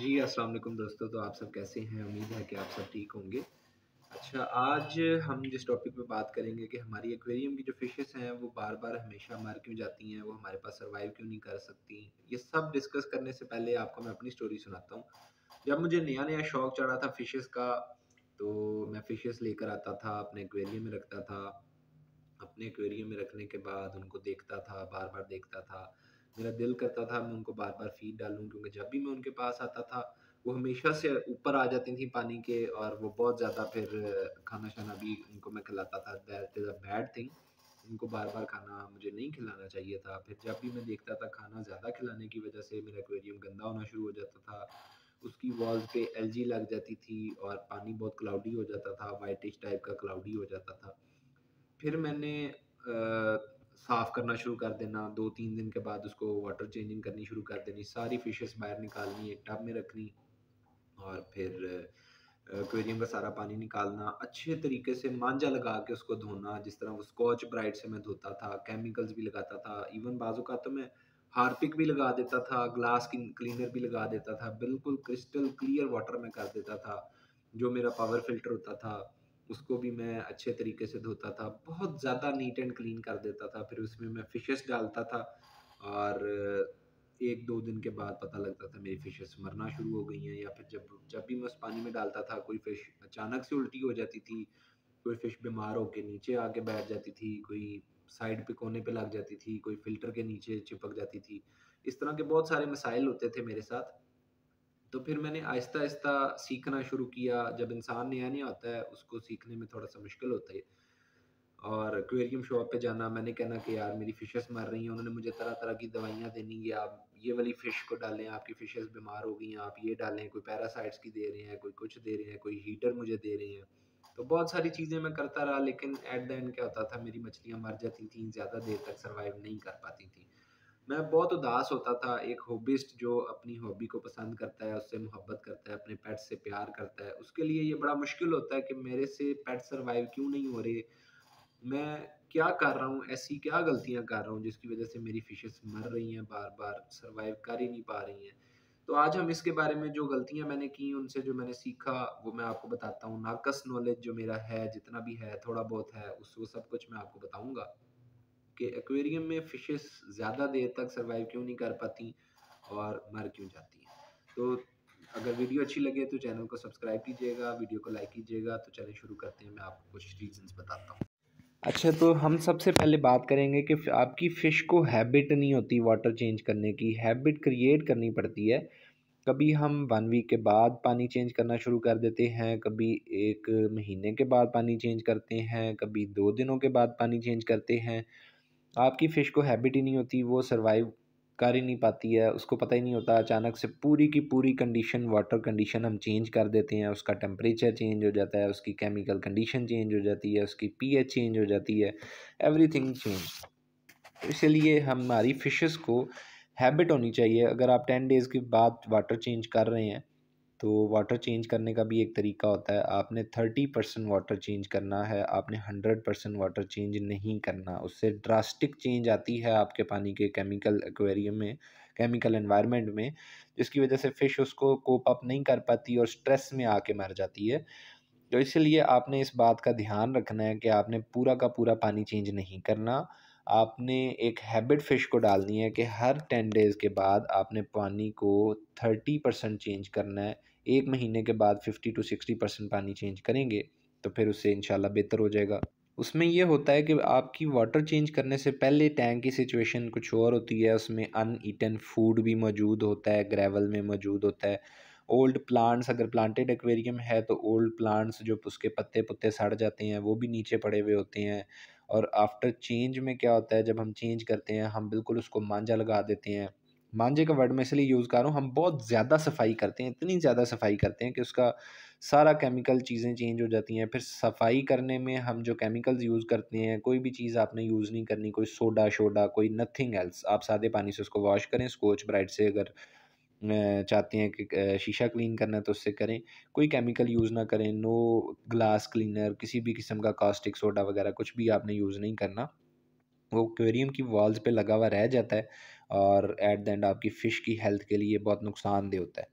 जी अस्सलाम वालेकुम दोस्तों तो आप सब कैसे हैं उम्मीद है कि आप सब ठीक होंगे अच्छा आज हम जिस टॉपिक पे बात करेंगे कि हमारी एक्वेरियम की जो फिशेस हैं वो बार बार हमेशा मर क्यों जाती हैं वो हमारे पास सर्वाइव क्यों नहीं कर सकती ये सब डिस्कस करने से पहले आपको मैं अपनी स्टोरी सुनाता हूँ जब मुझे नया नया शौक चढ़ा था फिशेस का तो मैं फिशेस लेकर आता था अपने एक्वेरियम में रखता था अपने एक्वेरियम में रखने के बाद उनको देखता था बार बार देखता था मेरा दिल करता था मैं उनको बार बार फीड डालूँ क्योंकि जब भी मैं उनके पास आता था वो हमेशा से ऊपर आ जाती थी पानी के और वो बहुत ज़्यादा फिर खाना शाना भी उनको मैं खिलाता था that is a bad thing उनको बार बार खाना मुझे नहीं खिलाना चाहिए था फिर जब भी मैं देखता था खाना ज़्यादा खिलाने की वजह से मेरा एक्वेरियम गंदा होना शुरू हो जाता था उसकी वॉल्स पे एल लग जाती थी और पानी बहुत क्लाउडी हो जाता था वाइटिश टाइप का क्लाउडी हो जाता था फिर मैंने आ, साफ़ करना शुरू कर देना दो तीन दिन के बाद उसको वाटर चेंजिंग करनी शुरू कर देनी सारी फिशेस बाहर निकालनी एक टब में रखनी और फिर एक्वेरियम का सारा पानी निकालना अच्छे तरीके से मांझा लगा के उसको धोना जिस तरह वो स्कॉच ब्राइट से मैं धोता था केमिकल्स भी लगाता था इवन बाजू का तो मैं हार्पिक भी लगा देता था ग्लास क्लीनर भी लगा देता था बिल्कुल क्रिस्टल क्लियर वाटर में कर देता था जो मेरा पावर फिल्टर होता था उसको भी मैं अच्छे तरीके से धोता था बहुत ज़्यादा नीट एंड क्लीन कर देता था फिर उसमें मैं फिशेस डालता था और एक दो दिन के बाद पता लगता था मेरी फिशेस मरना शुरू हो गई हैं या फिर जब जब भी मैं उस पानी में डालता था कोई फिश अचानक से उल्टी हो जाती थी कोई फिश बीमार होकर नीचे आके बैठ जाती थी कोई साइड पे कोने पे लग जाती थी कोई फिल्टर के नीचे चिपक जाती थी इस तरह के बहुत सारे मसाइल होते थे मेरे साथ तो फिर मैंने आहिस्ता आहिस्ता सीखना शुरू किया जब इंसान नया नहीं आता है उसको सीखने में थोड़ा सा मुश्किल होता है और एक्वेरियम शॉप पे जाना मैंने कहना कि यार मेरी फिशेस मर रही हैं उन्होंने मुझे तरह तरह की दवाइयाँ देनी कि आप ये वाली फ़िश को डालें आपकी फिशेस बीमार हो गई हैं आप ये डालें कोई पैरासाइट्स की दे रहे हैं कोई कुछ दे रहे हैं कोई हीटर मुझे दे रहे हैं तो बहुत सारी चीज़ें मैं करता रहा लेकिन एट द एंड क्या होता था मेरी मछलियाँ मर जाती थी ज़्यादा देर तक सर्वाइव नहीं कर पाती थी मैं बहुत उदास होता था एक हॉबिस्ट जो अपनी हॉबी को पसंद करता है उससे मोहब्बत करता है अपने पेट से प्यार करता है उसके लिए ये बड़ा मुश्किल होता है कि मेरे से पेट सर्वाइव क्यों नहीं हो रहे मैं क्या कर रहा हूँ ऐसी क्या गलतियाँ कर रहा हूँ जिसकी वजह से मेरी फिशेस मर रही हैं बार बार सर्वाइव कर ही नहीं पा रही हैं तो आज हम इसके बारे में जो गलतियाँ मैंने की उनसे जो मैंने सीखा वो मैं आपको बताता हूँ नाकस नॉलेज जो मेरा है जितना भी है थोड़ा बहुत है उस वो सब कुछ मैं आपको बताऊँगा कि एक्वेरियम में फिशेस ज़्यादा देर तक सर्वाइव क्यों नहीं कर पाती और मर क्यों जाती हैं तो अगर वीडियो अच्छी लगे तो चैनल को सब्सक्राइब कीजिएगा वीडियो को लाइक कीजिएगा तो चलिए शुरू करते हैं मैं आपको कुछ रीजंस बताता हूँ अच्छा तो हम सबसे पहले बात करेंगे कि आपकी फ़िश को हैबिट नहीं होती वाटर चेंज करने की हैबिट क्रिएट करनी पड़ती है कभी हम वन वीक के बाद पानी चेंज करना शुरू कर देते हैं कभी एक महीने के बाद पानी चेंज करते हैं कभी दो दिनों के बाद पानी चेंज करते हैं आपकी फ़िश को हैबिट ही नहीं होती वो सर्वाइव कर ही नहीं पाती है उसको पता ही नहीं होता अचानक से पूरी की पूरी कंडीशन वाटर कंडीशन हम चेंज कर देते हैं उसका टेम्परेचर चेंज हो जाता है उसकी केमिकल कंडीशन चेंज हो जाती है उसकी पी चेंज हो जाती है थिंग चेंज तो इसलिए हमारी फ़िशेस को हैबिट होनी चाहिए अगर आप टेन डेज़ के बाद वाटर चेंज कर रहे हैं तो वाटर चेंज करने का भी एक तरीका होता है आपने थर्टी परसेंट वाटर चेंज करना है आपने हंड्रेड परसेंट वाटर चेंज नहीं करना उससे ड्रास्टिक चेंज आती है आपके पानी के केमिकल एक्वेरियम में केमिकल एनवायरनमेंट में जिसकी वजह से फ़िश उसको कोप अप नहीं कर पाती और स्ट्रेस में आके मर जाती है तो इसलिए आपने इस बात का ध्यान रखना है कि आपने पूरा का पूरा पानी चेंज नहीं करना आपने एक हैबिट फ़िश को डालनी है कि हर टेन डेज़ के बाद आपने पानी को थर्टी परसेंट चेंज करना है एक महीने के बाद फिफ्टी टू सिक्सटी परसेंट पानी चेंज करेंगे तो फिर उससे इंशाल्लाह बेहतर हो जाएगा उसमें यह होता है कि आपकी वाटर चेंज करने से पहले टैंक की सिचुएशन कुछ और होती है उसमें अन ईटन फूड भी मौजूद होता है ग्रेवल में मौजूद होता है ओल्ड प्लांट्स अगर प्लांटेड एक्वेरियम है तो ओल्ड प्लांट्स जो उसके पत्ते पुत्ते सड़ जाते हैं वो भी नीचे पड़े हुए होते हैं और आफ्टर चेंज में क्या होता है जब हम चेंज करते हैं हम बिल्कुल उसको मांझा लगा देते हैं मांझे का वर्ड मैं इसलिए यूज़ कर रहा हूँ हम बहुत ज़्यादा सफाई करते हैं इतनी ज़्यादा सफाई करते हैं कि उसका सारा केमिकल चीज़ें चेंज हो जाती हैं फिर सफाई करने में हम जो केमिकल्स यूज़ करते हैं कोई भी चीज़ आपने यूज़ नहीं करनी कोई सोडा शोडा कोई नथिंग एल्स आप सादे पानी से उसको वॉश करें स्कोच ब्राइट से अगर चाहते हैं कि शीशा क्लीन करना है तो उससे करें कोई केमिकल यूज़ ना करें नो ग्लास क्लीनर किसी भी किस्म का कास्टिक सोडा वगैरह कुछ भी आपने यूज़ नहीं करना वो क्वेरियम की वॉल्स पे लगा हुआ रह जाता है और एट द एंड आपकी फ़िश की हेल्थ के लिए बहुत नुकसानदेह होता है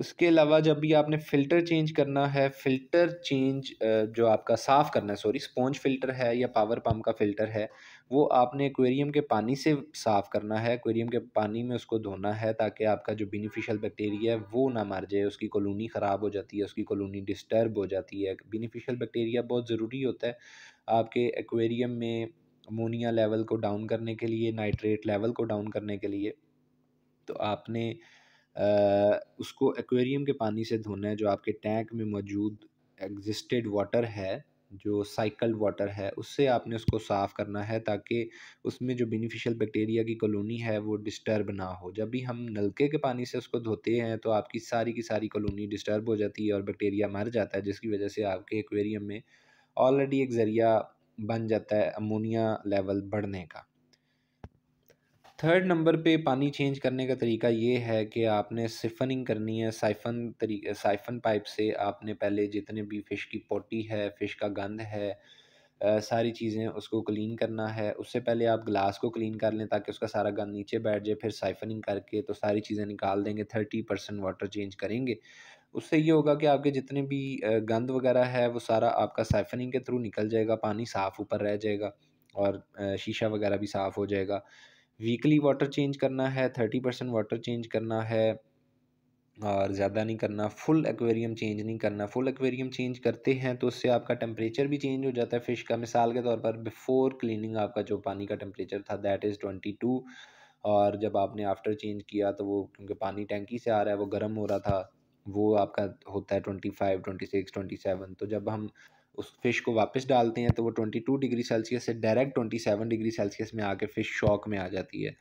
इसके अलावा जब भी आपने फ़िल्टर चेंज करना है फ़िल्टर चेंज जो आपका साफ़ करना है सॉरी स्पॉन्ज फ़िल्टर है या पावर पम्प का फ़िल्टर है वो आपने एक्वेरियम के पानी से साफ़ करना है एक्वेरियम के पानी में उसको धोना है ताकि आपका जो बेनिफिशियल बैक्टीरिया है वो ना मर जाए उसकी कॉलोनी ख़राब हो जाती है उसकी कॉलोनी डिस्टर्ब हो जाती है बेनिफिशियल बैक्टीरिया बहुत ज़रूरी होता है आपके एक्वेरियम में अमोनिया लेवल को डाउन करने के लिए नाइट्रेट लेवल को डाउन करने के लिए तो आपने उसको एक्वेरियम के पानी से धोना है जो आपके टैंक में मौजूद एग्जिस्टेड वाटर है जो साइकल वाटर है उससे आपने उसको साफ़ करना है ताकि उसमें जो बेनिफिशियल बैक्टीरिया की कॉलोनी है वो डिस्टर्ब ना हो जब भी हम नलके के पानी से उसको धोते हैं तो आपकी सारी की सारी कॉलोनी डिस्टर्ब हो जाती है और बैक्टीरिया मर जाता है जिसकी वजह से आपके एक्वेरियम में ऑलरेडी एक ज़रिया बन जाता है अमोनिया लेवल बढ़ने का थर्ड नंबर पे पानी चेंज करने का तरीका ये है कि आपने सिफनिंग करनी है साइफन तरीके साइफन पाइप से आपने पहले जितने भी फ़िश की पोटी है फ़िश का गंद है आ, सारी चीज़ें उसको क्लीन करना है उससे पहले आप ग्लास को क्लीन कर लें ताकि उसका सारा गंद नीचे बैठ जाए फिर साइफनिंग करके तो सारी चीज़ें निकाल देंगे थर्टी परसेंट वाटर चेंज करेंगे उससे ये होगा कि आपके जितने भी गंद वगैरह है वो सारा आपका साइफनिंग के थ्रू निकल जाएगा पानी साफ़ ऊपर रह जाएगा और शीशा वगैरह भी साफ़ हो जाएगा वीकली वाटर चेंज करना है थर्टी परसेंट वाटर चेंज करना है और ज़्यादा नहीं करना फुल एक्वेरियम चेंज नहीं करना फुल एक्वेरियम चेंज करते हैं तो उससे आपका टेम्परेचर भी चेंज हो जाता है फ़िश का मिसाल के तौर पर बिफ़ोर क्लीनिंग आपका जो पानी का टेम्परेचर था दैट इज़ ट्वेंटी टू और जब आपने आफ्टर चेंज किया तो वो क्योंकि पानी टैंकी से आ रहा है वो गर्म हो रहा था वो आपका होता है twenty five twenty six twenty seven तो जब हम उस फिश को वापस डालते हैं तो वो 22 डिग्री सेल्सियस से डायरेक्ट 27 डिग्री सेल्सियस में आके फ़िश शॉक में आ जाती है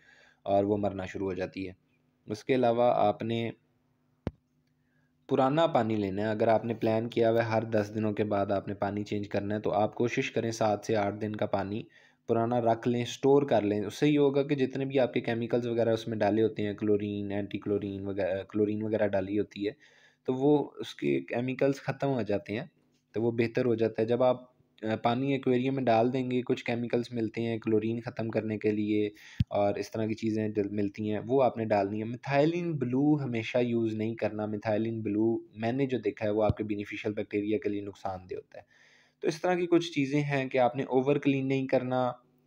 और वो मरना शुरू हो जाती है उसके अलावा आपने पुराना पानी लेना है अगर आपने प्लान किया हुआ है हर दस दिनों के बाद आपने पानी चेंज करना है तो आप कोशिश करें सात से आठ दिन का पानी पुराना रख लें स्टोर कर लें उससे ये होगा कि जितने भी आपके केमिकल्स वगैरह उसमें डाले होते हैं क्लोरीन एंटी क्लोरीन वगैरह क्लोरीन वगैरह डाली होती है तो वो उसके केमिकल्स ख़त्म हो जाते हैं तो वो बेहतर हो जाता है जब आप पानी एक्वेरियम में डाल देंगे कुछ केमिकल्स मिलते हैं क्लोरीन ख़त्म करने के लिए और इस तरह की चीज़ें मिलती हैं वो आपने डालनी है मिथाइलिन ब्लू हमेशा यूज़ नहीं करना मिथाइलिन ब्लू मैंने जो देखा है वो आपके बेनिफिशियल बैक्टीरिया के लिए नुकसानदेह होता है तो इस तरह की कुछ चीज़ें हैं कि आपने ओवर क्लीन नहीं करना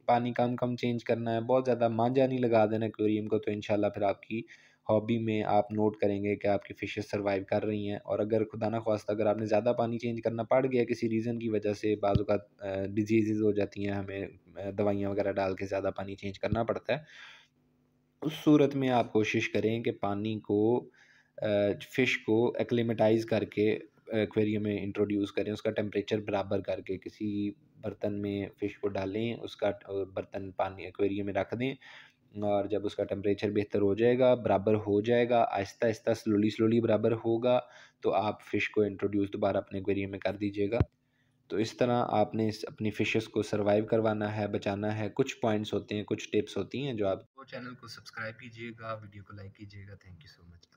पानी कम कम चेंज करना है बहुत ज़्यादा मांझा नहीं लगा देना एक्वेरियम को तो इन फिर आपकी हॉबी में आप नोट करेंगे कि आपकी फ़िशेज़ सर्वाइव कर रही हैं और अगर खुदा ना खास्ता अगर आपने ज़्यादा पानी चेंज करना पड़ गया किसी रीज़न की वजह से बाज़ डिजीज़ हो जाती हैं हमें दवाइयाँ वगैरह डाल के ज़्यादा पानी चेंज करना पड़ता है उस सूरत में आप कोशिश करें कि पानी को फ़िश को एक्लेमेटाइज करके एक्वेरियम में इंट्रोड्यूस करें उसका टेम्परेचर बराबर करके किसी बर्तन में फ़िश को डालें उसका बर्तन पानी एक्वेरियम में रख दें और जब उसका टेम्परेचर बेहतर हो जाएगा बराबर हो जाएगा आहिस्ता आहिस्ता स्लोली स्लोली बराबर होगा तो आप फ़िश को इंट्रोड्यूस दोबारा अपने एक्वेरियम में कर दीजिएगा तो इस तरह आपने इस अपनी फ़िशेस को सर्वाइव करवाना है बचाना है कुछ पॉइंट्स होते हैं कुछ टिप्स होती हैं जो आप चैनल को सब्सक्राइब कीजिएगा वीडियो को लाइक कीजिएगा थैंक यू सो मच